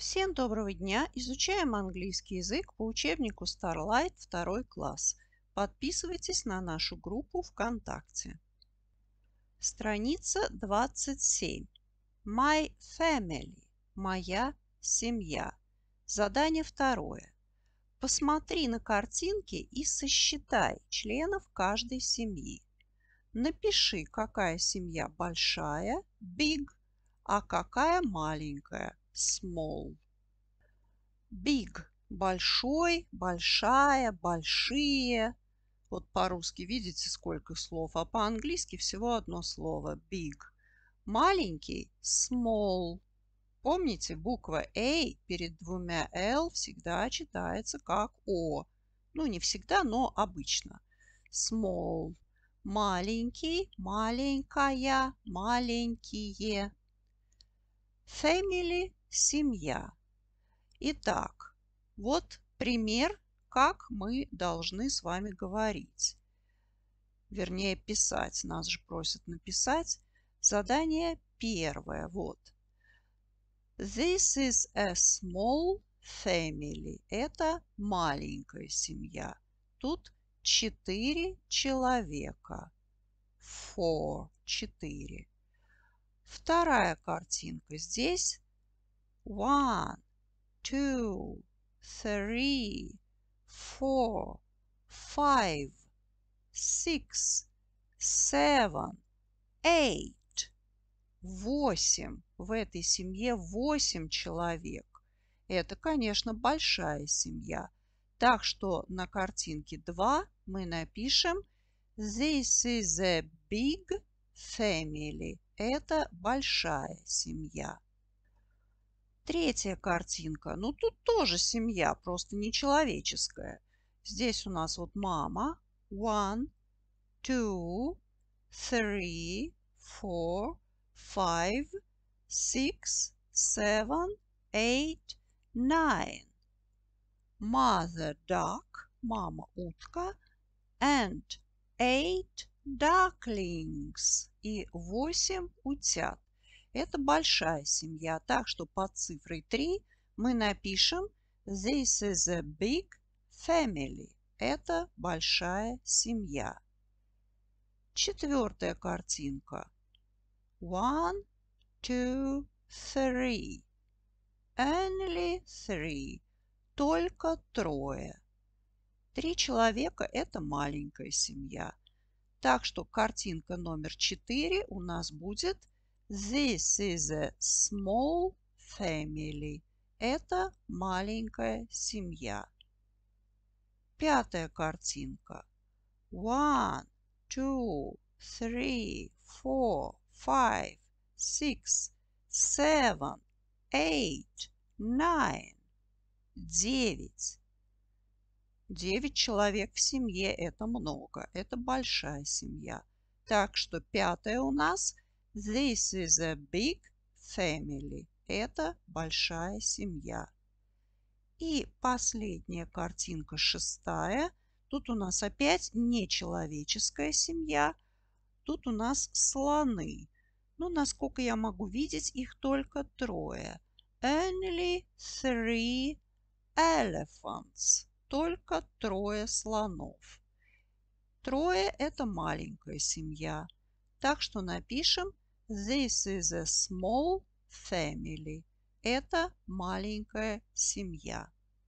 Всем доброго дня! Изучаем английский язык по учебнику Starlight 2 класс. Подписывайтесь на нашу группу ВКонтакте. Страница 27. My family. Моя семья. Задание второе. Посмотри на картинки и сосчитай членов каждой семьи. Напиши, какая семья большая, big, а какая маленькая, small. Big – большой, большая, большие. Вот по-русски видите, сколько слов, а по-английски всего одно слово – big. Маленький – small. Помните, буква A перед двумя L всегда читается как О. Ну, не всегда, но обычно. Small. Маленький, маленькая, маленькие. Family семья. Итак, вот пример, как мы должны с вами говорить. Вернее, писать. Нас же просят написать. Задание первое. Вот. This is a small family. Это маленькая семья. Тут четыре человека. Four. Четыре. Вторая картинка. Здесь One, two, three, four, five, six, seven, eight. Восемь. В этой семье восемь человек. Это, конечно, большая семья. Так что на картинке 2 мы напишем This is a big family. Это большая семья. Третья картинка. Ну, тут тоже семья, просто нечеловеческая. Здесь у нас вот мама. One, two, three, four, five, six, seven, eight, nine. Mother duck, мама утка, and eight ducklings и восемь утят. Это большая семья, так что под цифрой 3 мы напишем This is a big family. Это большая семья. Четвертая картинка. One, two, three. Only three. Только трое. Три человека – это маленькая семья. Так что картинка номер четыре у нас будет – This is a small family. Это маленькая семья. Пятая картинка. One, two, three, four, five, six, seven, eight, nine. Девять. Девять человек в семье – это много, это большая семья. Так что пятая у нас – This is a big family. Это большая семья. И последняя картинка, шестая. Тут у нас опять нечеловеческая семья. Тут у нас слоны. Но, ну, насколько я могу видеть, их только трое. Only three elephants. Только трое слонов. Трое – это маленькая семья. Так что напишем This is a small family. Это маленькая семья.